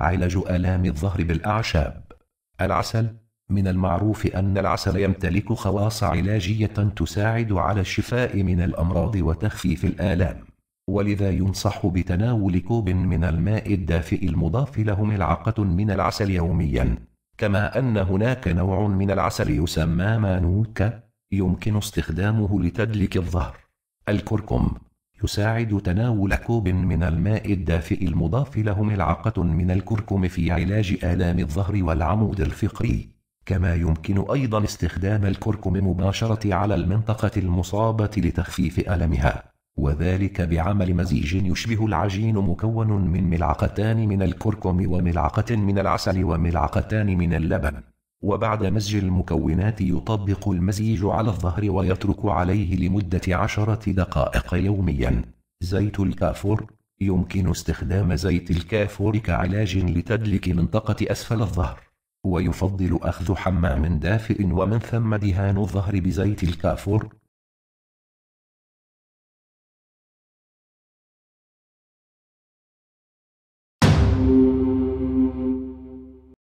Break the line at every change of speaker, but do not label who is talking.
علاج آلام الظهر بالأعشاب العسل من المعروف أن العسل يمتلك خواص علاجية تساعد على الشفاء من الأمراض وتخفيف الآلام ولذا ينصح بتناول كوب من الماء الدافئ المضاف له ملعقة من العسل يوميا كما أن هناك نوع من العسل يسمى مانوكا يمكن استخدامه لتدلك الظهر الكركم يساعد تناول كوب من الماء الدافئ المضاف له ملعقة من الكركم في علاج آلام الظهر والعمود الفقري كما يمكن أيضا استخدام الكركم مباشرة على المنطقة المصابة لتخفيف ألمها وذلك بعمل مزيج يشبه العجين مكون من ملعقتان من الكركم وملعقة من العسل وملعقتان من اللبن وبعد مزج المكونات يطبق المزيج على الظهر ويترك عليه لمدة عشرة دقائق يوميا زيت الكافور يمكن استخدام زيت الكافور كعلاج لتدلك منطقة أسفل الظهر ويفضل أخذ حمام دافئ ومن ثم دهان الظهر بزيت الكافور